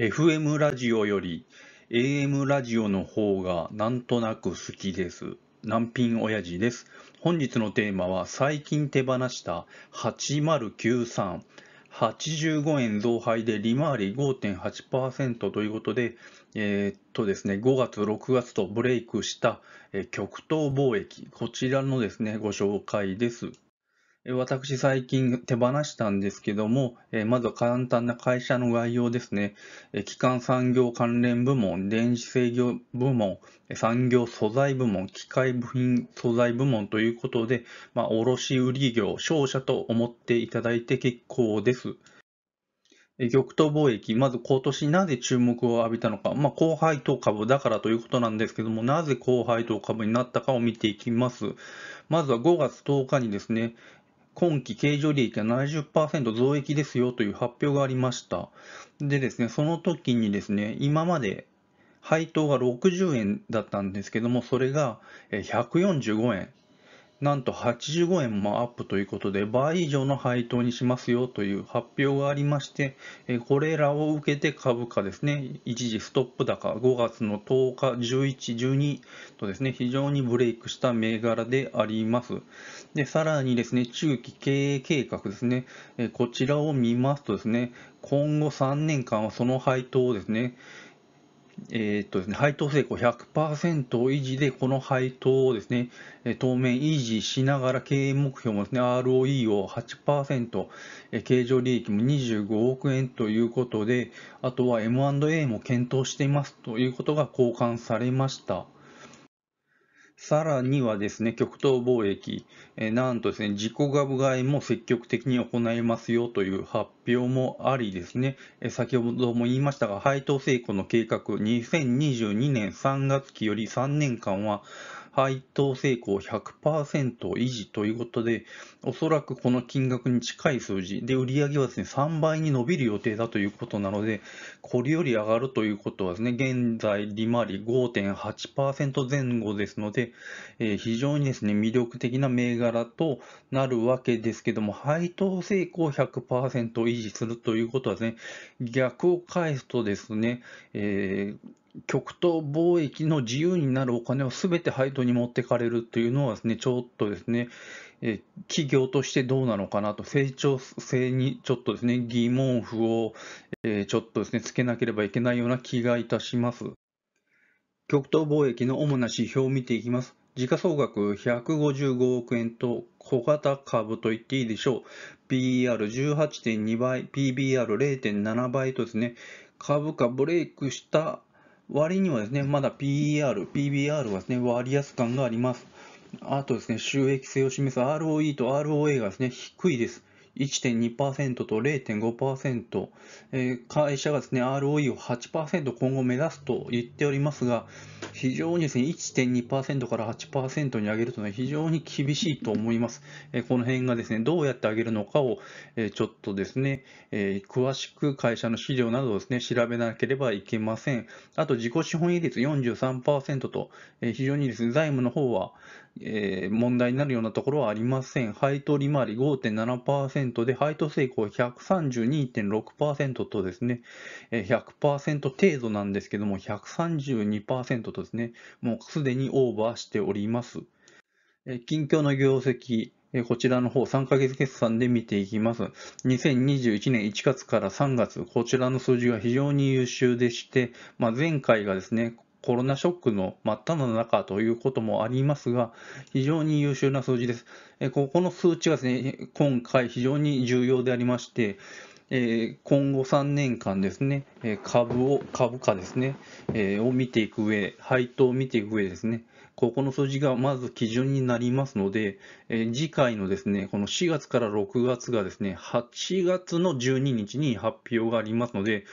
FM ラジオより AM ラジオの方がなんとなく好きです。難品親父です。本日のテーマは最近手放した8093。85円増配で利回り5.8%ということで、えー、っとですね、5月、6月とブレイクした、極東貿易、こちらのですね、ご紹介です。私最近手放したんですけども、まずは簡単な会社の概要ですね。基幹産業関連部門、電子制御部門、産業素材部門、機械部品素材部門ということで、まあ、卸売業、商社と思っていただいて結構です。玉頭貿易、まず今年なぜ注目を浴びたのか、まあ、後輩と株だからということなんですけども、なぜ後輩と株になったかを見ていきます。まずは5月10日にですね、今期経常利益が70%増益ですよという発表がありました。でですね、その時にですね、今まで配当が60円だったんですけども、それが145円なんと85円もアップということで、倍以上の配当にしますよという発表がありまして、これらを受けて株価ですね、一時ストップ高、5月の10日、11、12とですね、非常にブレイクした銘柄であります。で、さらにですね、中期経営計画ですね、こちらを見ますとですね、今後3年間はその配当をですね、えー、っとですね、配当成功100%を維持で、この配当をですね、当面維持しながら経営目標もですね、ROE を8%、経常利益も25億円ということで、あとは M&A も検討していますということが交換されました。さらにはですね、極東貿易、えなんとですね、自己株買いも積極的に行いますよという発表もありですね、え先ほども言いましたが、配当成功の計画、2022年3月期より3年間は、配当成功100%維持ということで、おそらくこの金額に近い数字で、売上はですね、3倍に伸びる予定だということなので、これより上がるということはですね、現在、利回り5.8%前後ですので、えー、非常にですね、魅力的な銘柄となるわけですけども、配当成功100%維持するということはですね、逆を返すとですね、えー極東貿易の自由になるお金をすべて配当に持ってかれるというのはですね、ちょっとですね、え企業としてどうなのかなと、成長性にちょっとですね、疑問符を、えちょっとですね、つけなければいけないような気がいたします。極東貿易の主な指標を見ていきます。時価総額155億円と小型株と言っていいでしょう。PER18.2 倍、PBR0.7 倍とですね、株価ブレイクした割にはですね、まだ PER、PBR はですね、割安感があります。あとですね、収益性を示す ROE と ROA がですね、低いです。1.2%と0.5%、えー、会社がですね、ROE を8%今後目指すと言っておりますが、非常にですね、1.2%から8%に上げると非常に厳しいと思います。えー、この辺がですね、どうやって上げるのかを、えー、ちょっとですね、えー、詳しく会社の資料などをですね、調べなければいけません。あと、自己資本比率43%と、えー、非常にですね、財務の方は、えー、問題になるようなところはありません。配当利回り5.7%で、配当成功132.6%とですね、100%程度なんですけども、132%とですね、もうすでにオーバーしております。近況の業績、こちらの方、3ヶ月決算で見ていきます。2021年1月から3月、こちらの数字が非常に優秀でして、まあ、前回がですね、コロナショックの真っ只中ということもありますが、非常に優秀な数字です。えここの数値がですね、今回非常に重要でありまして、え今後3年間ですね、株を、株価ですね、えを見ていく上、配当を見ていく上ですね、ここの数字がまず基準になりますので、え次回のですね、この4月から6月がですね、8月の12日に発表がありますので、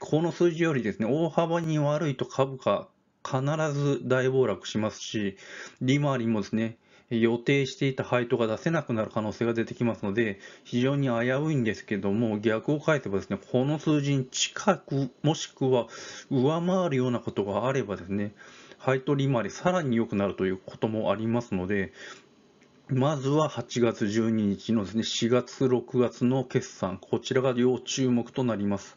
この数字よりですね、大幅に悪いと株価必ず大暴落しますし、利回りもですね、予定していた配当が出せなくなる可能性が出てきますので、非常に危ういんですけども、逆を返せばですね、この数字に近く、もしくは上回るようなことがあればですね、配当利回りさらに良くなるということもありますので、まずは8月12日のですね、4月、6月の決算、こちらが要注目となります。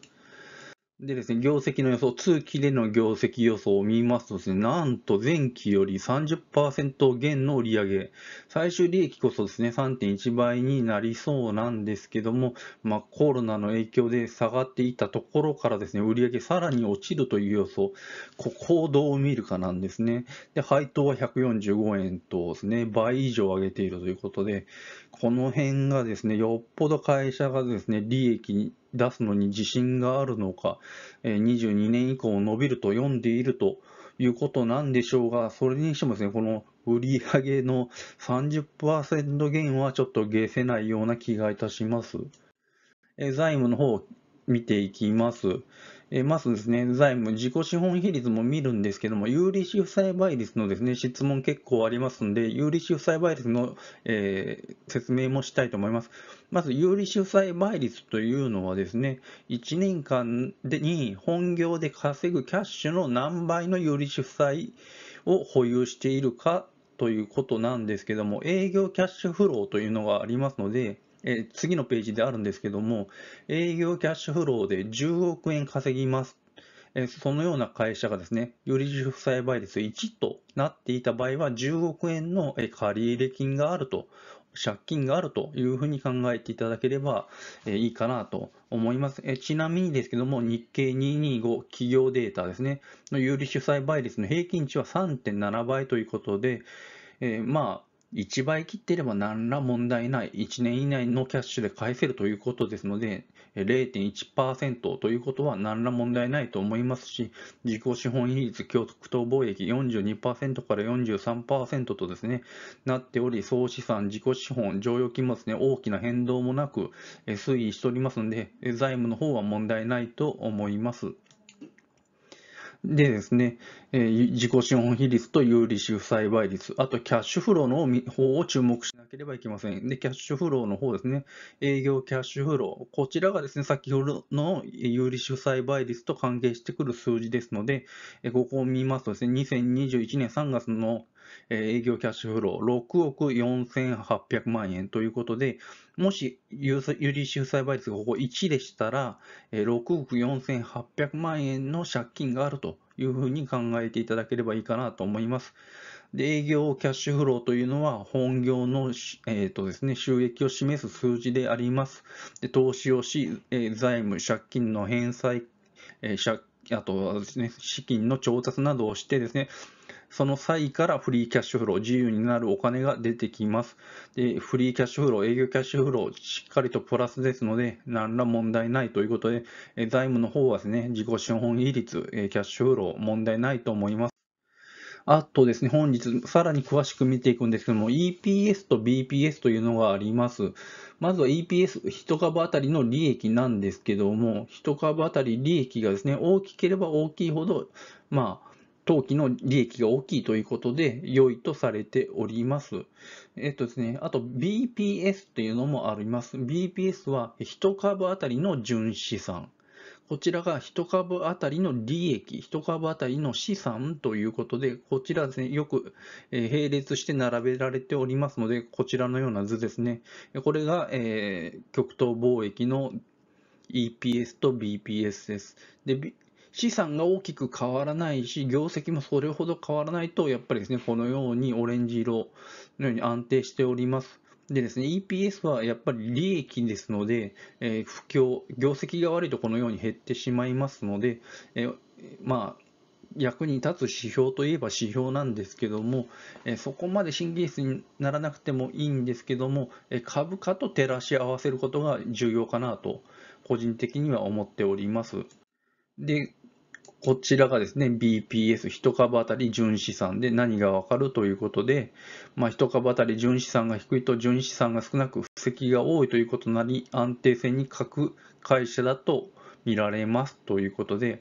でですね、業績の予想、通期での業績予想を見ますとですね、なんと前期より30%減の売上最終利益こそですね、3.1倍になりそうなんですけども、まあ、コロナの影響で下がっていたところからですね、売上さらに落ちるという予想、ここをどう見るかなんですね。で、配当は145円とですね、倍以上上げているということで、この辺がですね、よっぽど会社がですね、利益出すのに自信があるのか、22年以降伸びると読んでいるということなんでしょうが、それにしてもですね、この売上の30%減はちょっと下せないような気がいたします。財務の方を見ていきます。えまずですね、財務、自己資本比率も見るんですけども、有利子負債倍率のですね、質問結構ありますので、有利子負債倍率の、えー、説明もしたいと思います。まず、有利子負債倍率というのはですね、1年間でに本業で稼ぐキャッシュの何倍の有利子負債を保有しているかということなんですけども、営業キャッシュフローというのがありますので、えー、次のページであるんですけども、営業キャッシュフローで10億円稼ぎます。えー、そのような会社がですね、より負債倍率1となっていた場合は、10億円の借入金があると、借金があるというふうに考えていただければいいかなと思います。えちなみにですけども、日経225企業データですね、の有利主催倍率の平均値は3.7倍ということで、えー、まあ、1倍切っていれば何ら問題ない1年以内のキャッシュで返せるということですので0.1%ということは何ら問題ないと思いますし自己資本比率共給等貿易42%から43%とですねなっており総資産自己資本剰余金もですね大きな変動もなく推移しておりますので財務の方は問題ないと思います。でですね、え自己資本比率と有利子負債倍率、あとキャッシュフローの方を注目しなければいけません。で、キャッシュフローの方ですね、営業キャッシュフロー、こちらがですね、先ほどの有利子負債倍率と関係してくる数字ですので、ここを見ますとですね、2021年3月の営業キャッシュフロー6億4800万円ということで、もし有利子負債倍率がここ1でしたら、6億4800万円の借金があるというふうに考えていただければいいかなと思います。で営業キャッシュフローというのは本業の、えーとですね、収益を示す数字であります。で投資をし、えー、財務、借金の返済、えー、あとはですね、資金の調達などをしてですね、その際からフリーキャッシュフロー、自由になるお金が出てきます。でフリーキャッシュフロー、営業キャッシュフロー、しっかりとプラスですので、何ら問題ないということで、え財務の方はですね、自己資本比率、えキャッシュフロー、問題ないと思います。あとですね、本日さらに詳しく見ていくんですけども、EPS と BPS というのがあります。まずは EPS、1株当たりの利益なんですけども、1株当たり利益がですね、大きければ大きいほど、まあ、当期の利益が大きいということで、良いとされております。えっとですね、あと BPS っていうのもあります。BPS は1株あたりの純資産。こちらが1株あたりの利益、1株あたりの資産ということで、こちらですね、よく並列して並べられておりますので、こちらのような図ですね。これが、えー、極東貿易の EPS と BPS です。で、資産が大きく変わらないし、業績もそれほど変わらないと、やっぱりですね、このようにオレンジ色のように安定しております。でですね、EPS はやっぱり利益ですので、えー、不況、業績が悪いとこのように減ってしまいますので、えー、まあ、役に立つ指標といえば指標なんですけども、えそこまで神経質にならなくてもいいんですけども、え株価と照らし合わせることが重要かなと、個人的には思っております。で、こちらがですね、BPS、1株当たり純資産で何がわかるということで、まあ、1株当たり純資産が低いと純資産が少なく、布石が多いということなり、安定性に欠く会社だと見られますということで、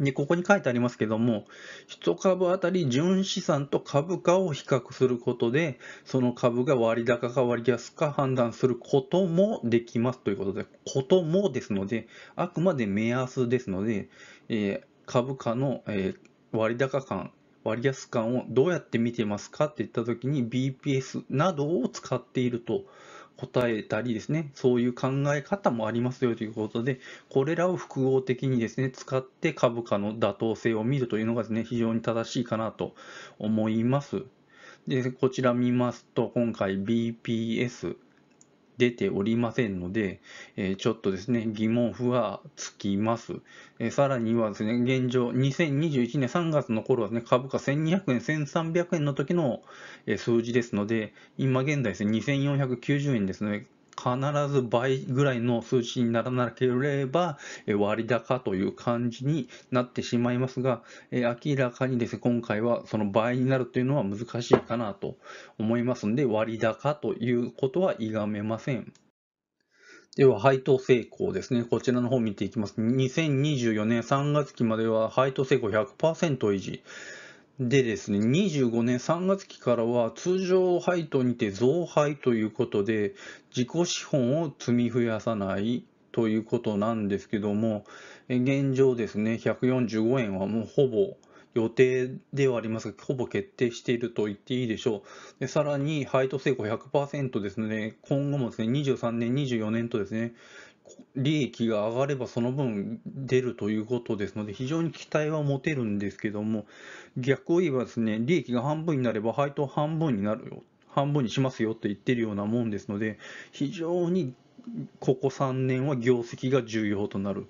でここに書いてありますけども、1株当たり純資産と株価を比較することで、その株が割高か割安か判断することもできますということで、こともですので、あくまで目安ですので、えー株価の、え割高感、割安感をどうやって見てますかって言った時に BPS などを使っていると答えたりですね、そういう考え方もありますよということで、これらを複合的にですね、使って株価の妥当性を見るというのがですね、非常に正しいかなと思います。で、こちら見ますと、今回 BPS、出ておりませんので、えちょっとですね、疑問符はつきます。えさらにはですね、現状、2021年3月の頃はですね、株価1200円、1300円の時の数字ですので、今現在ですね、2490円ですので、必ず倍ぐらいの数値にならなければ、割高という感じになってしまいますが、明らかにですね、今回はその倍になるというのは難しいかなと思いますので、割高ということは歪めません。では、配当成功ですね。こちらの方見ていきます。2024年3月期までは配当成功100%維持。でですね、25年3月期からは通常配当にて増配ということで、自己資本を積み増やさないということなんですけども、現状ですね、145円はもうほぼ予定ではありますが、ほぼ決定していると言っていいでしょう。でさらに、配当成功100%ですね、今後もですね、23年、24年とですね、利益が上がればその分出るということですので、非常に期待は持てるんですけども、逆を言えばですね、利益が半分になれば配当半分になるよ、半分にしますよと言ってるようなもんですので、非常にここ3年は業績が重要となる。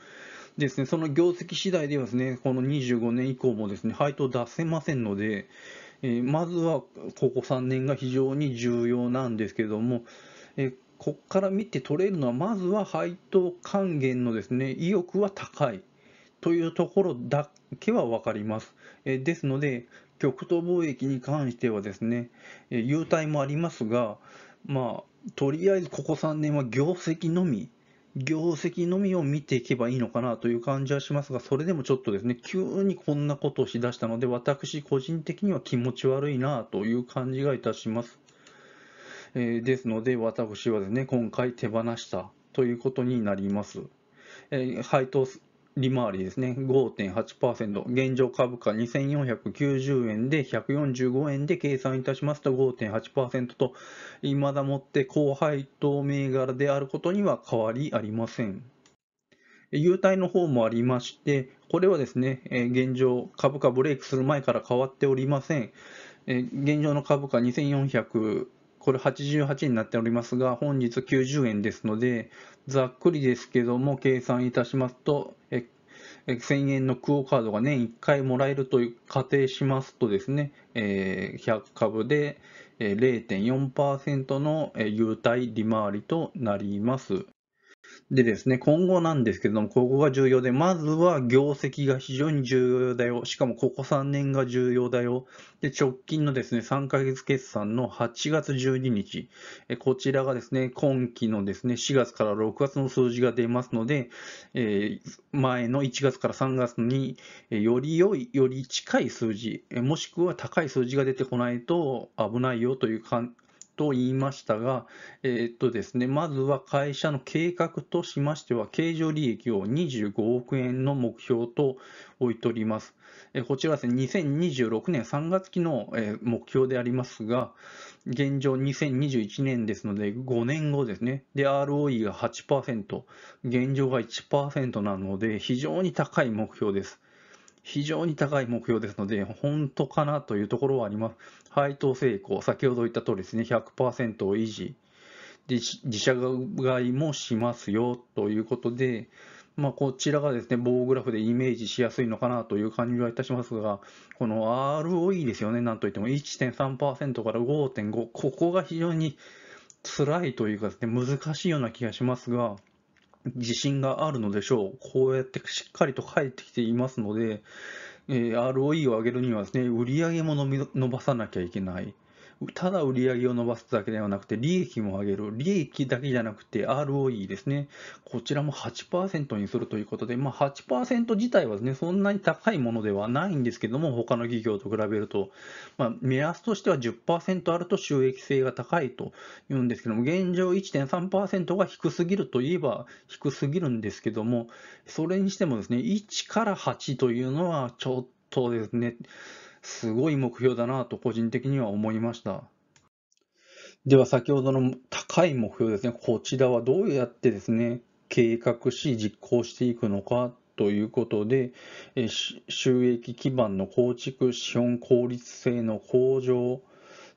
ですね、その業績次第ではですね、この25年以降もですね、配当出せませんので、えー、まずはここ3年が非常に重要なんですけども、えーこっから見て取れるのは、まずは配当還元のですね、意欲は高いというところだけは分かります。えですので、極東貿易に関してはですね、え優待もありますが、まあ、とりあえずここ3年は業績のみ、業績のみを見ていけばいいのかなという感じはしますが、それでもちょっとですね、急にこんなことをしだしたので、私個人的には気持ち悪いなという感じがいたします。えですので、私はですね、今回手放したということになります。え配当利回りですね、5.8%、現状株価2490円で145円で計算いたしますと5.8%と、いまだもって高配当銘柄であることには変わりありません。優待の方もありまして、これはですね、現状、株価ブレイクする前から変わっておりません。現状の株価2400これ88になっておりますが、本日90円ですので、ざっくりですけども、計算いたしますと、え1000円のクオカードが年1回もらえるという仮定しますとですね、え100株で0.4%の優待利回りとなります。でですね、今後なんですけれども、ここが重要で、まずは業績が非常に重要だよ。しかもここ3年が重要だよ。で、直近のですね、3ヶ月決算の8月12日、えこちらがですね、今期のですね、4月から6月の数字が出ますので、えー、前の1月から3月に、えより良い、より近い数字、えもしくは高い数字が出てこないと危ないよというかんと言いましたが、えー、っとですね、まずは会社の計画としましては、経常利益を25億円の目標と置いております。えこちらですね、2026年3月期の、え目標でありますが、現状2021年ですので、5年後ですね。で、ROE が8%、現状が1%なので、非常に高い目標です。非常に高い目標ですので、本当かなというところはあります。配当成功、先ほど言った通りですね、100%を維持。で、自社買いもしますよということで、まあ、こちらがですね、棒グラフでイメージしやすいのかなという感じはいたしますが、この ROE ですよね、なんといっても1.3%から5.5、ここが非常に辛いというかですね、難しいような気がしますが、自信があるのでしょう。こうやってしっかりと返ってきていますので、えー、ROE を上げるにはですね、売上も伸ばさなきゃいけない。ただ売り上げを伸ばすだけではなくて、利益も上げる。利益だけじゃなくて ROE ですね。こちらも8%にするということで、まあ、8%自体はですね、そんなに高いものではないんですけども、他の企業と比べると、まあ、目安としては10%あると収益性が高いと言うんですけども、現状1.3%が低すぎるといえば低すぎるんですけども、それにしてもですね、1から8というのはちょっとですね、すごい目標だなと個人的には思いました。では先ほどの高い目標ですね、こちらはどうやってですね、計画し実行していくのかということで、収益基盤の構築、資本効率性の向上、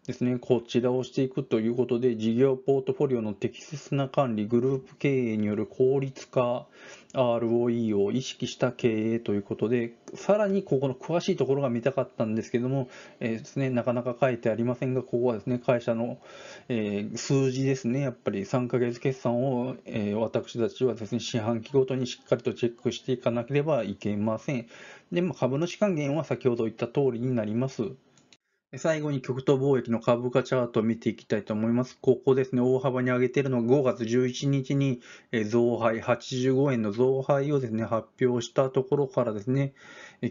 ですね、こちらをしていくということで、事業ポートフォリオの適切な管理、グループ経営による効率化、ROE を意識した経営ということで、さらにここの詳しいところが見たかったんですけども、えー、ですね、なかなか書いてありませんが、ここはですね、会社の、えー、数字ですね、やっぱり3ヶ月決算を、えー、私たちはですね、四半期ごとにしっかりとチェックしていかなければいけません。で、まあ、株主還元は先ほど言った通りになります。最後に極東貿易の株価チャートを見ていきたいと思います。ここですね、大幅に上げているのは5月11日に増配、85円の増配をですね、発表したところからですね、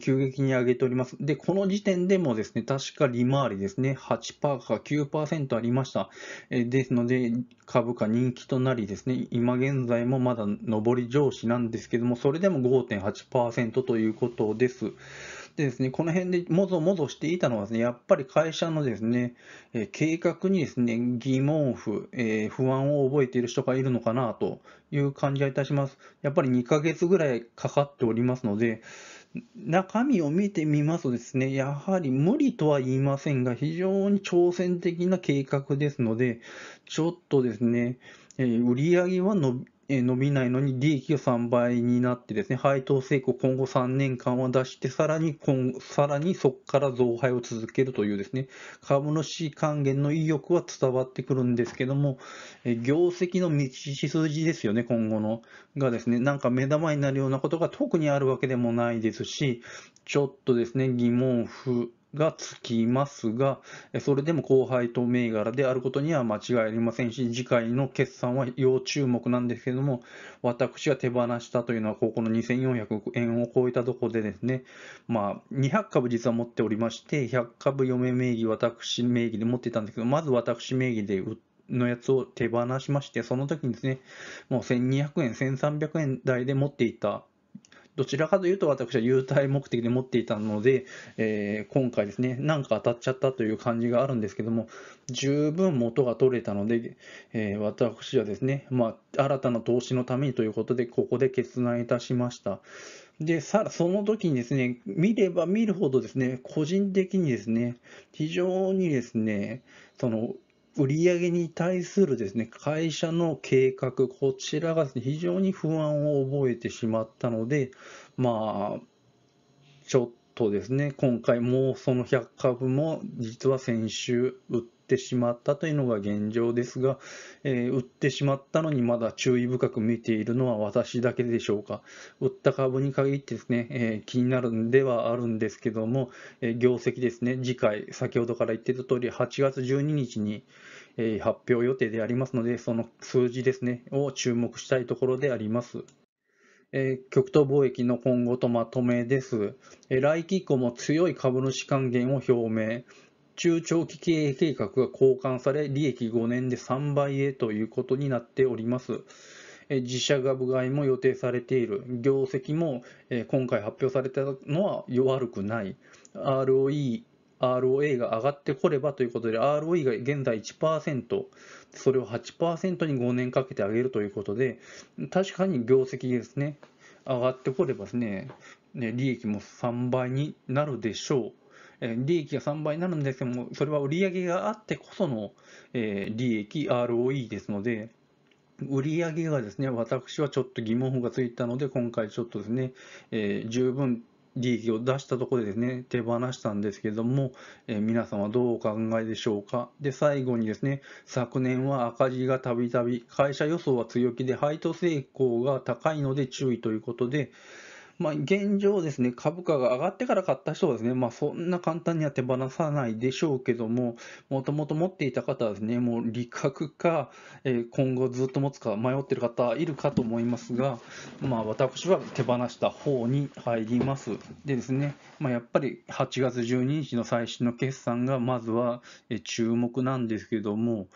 急激に上げております。で、この時点でもですね、確か利回りですね、8%か9%ありました。ですので、株価人気となりですね、今現在もまだ上り上司なんですけども、それでも5.8%ということです。てですね、この辺でもぞもぞしていたのはですね、やっぱり会社のですね、え計画にですね、疑問符、えー、不安を覚えている人がいるのかなという感じがいたします。やっぱり2ヶ月ぐらいかかっておりますので、中身を見てみますとですね、やはり無理とは言いませんが、非常に挑戦的な計画ですので、ちょっとですね、えー、売り上げは伸びえ伸びないのに利益が3倍になってですね、配当成功今後3年間は出して、さらに今、さらにそこから増配を続けるというですね、株主還元の意欲は伝わってくるんですけども、え業績の道筋ですよね、今後の。がですね、なんか目玉になるようなことが特にあるわけでもないですし、ちょっとですね、疑問符がつきますが、それでも後輩と銘柄であることには間違いありませんし、次回の決算は要注目なんですけども、私が手放したというのは、ここの2400円を超えたところでですね、まあ、200株実は持っておりまして、100株嫁名義、私名義で持ってたんですけど、まず私名義で売って、のやつを手放しまして、その時にですね、もう1200円、1300円台で持っていたどちらかというと私は優待目的で持っていたので、えー、今回ですね、なんか当たっちゃったという感じがあるんですけども、十分元が取れたので、えー、私はですね、まあ、新たな投資のためにということで、ここで決断いたしました。で、さら、その時にですね、見れば見るほどですね、個人的にですね、非常にですね、その、売上に対するですね、会社の計画、こちらがですね、非常に不安を覚えてしまったので、まあ、ちょっとですね、今回もその100株も実は先週売ってってしまったというのが現状ですが、えー、売ってしまったのにまだ注意深く見ているのは私だけでしょうか。売った株に限ってですね、えー、気になるんではあるんですけども、えー、業績ですね、次回、先ほどから言ってた通り、8月12日に、え発表予定でありますので、その数字ですね、を注目したいところであります。えー、極東貿易の今後とまとめです。えー、来期以降も強い株主還元を表明。中長期経営計画が交換され、利益5年で3倍へということになっております。自社株買いも予定されている。業績も今回発表されたのは悪くない。ROE、ROA が上がってこればということで、ROE が現在1%、それを8%に5年かけて上げるということで、確かに業績ですね、上がってこればですね、利益も3倍になるでしょう。え利益が3倍になるんですけども、それは売上があってこその、え利益、ROE ですので、売上がですね、私はちょっと疑問符がついたので、今回ちょっとですね、えー、十分利益を出したところでですね、手放したんですけども、えー、皆さんはどうお考えでしょうか。で、最後にですね、昨年は赤字がたびたび、会社予想は強気で配当成功が高いので注意ということで、まあ、現状ですね、株価が上がってから買った人はですね、まあ、そんな簡単には手放さないでしょうけども、もともと持っていた方はですね、もう利確か、え今後ずっと持つか迷ってる方いるかと思いますが、まあ、私は手放した方に入ります。でですね、まあ、やっぱり8月12日の最新の決算がまずは注目なんですけども、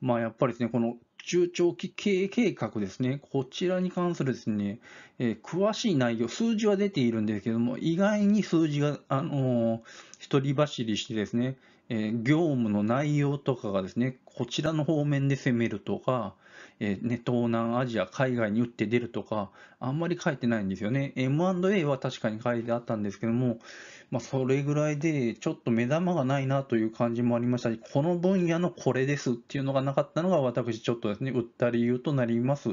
まあ、やっぱりですね、この中長期経営計画ですね、こちらに関するですね、えー、詳しい内容、数字は出ているんですけども、意外に数字が、あのー、一人走りしてですね、えー、業務の内容とかがですね、こちらの方面で攻めるとか、えー、ね、東南アジア、海外に打って出るとか、あんまり書いてないんですよね。M&A は確かに書いてあったんですけども、まあ、それぐらいで、ちょっと目玉がないなという感じもありましたし、この分野のこれですっていうのがなかったのが、私、ちょっとですね、売った理由となります。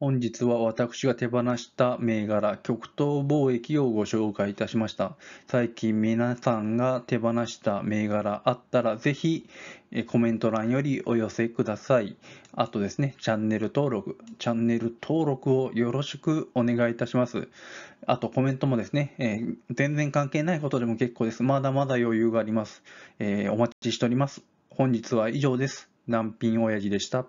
本日は私が手放した銘柄、極東貿易をご紹介いたしました。最近皆さんが手放した銘柄あったら、ぜひコメント欄よりお寄せください。あとですね、チャンネル登録、チャンネル登録をよろしくお願いいたします。あとコメントもですね、えー、全然関係ないことでも結構です。まだまだ余裕があります。えー、お待ちしております。本日は以上です。難品親父でした。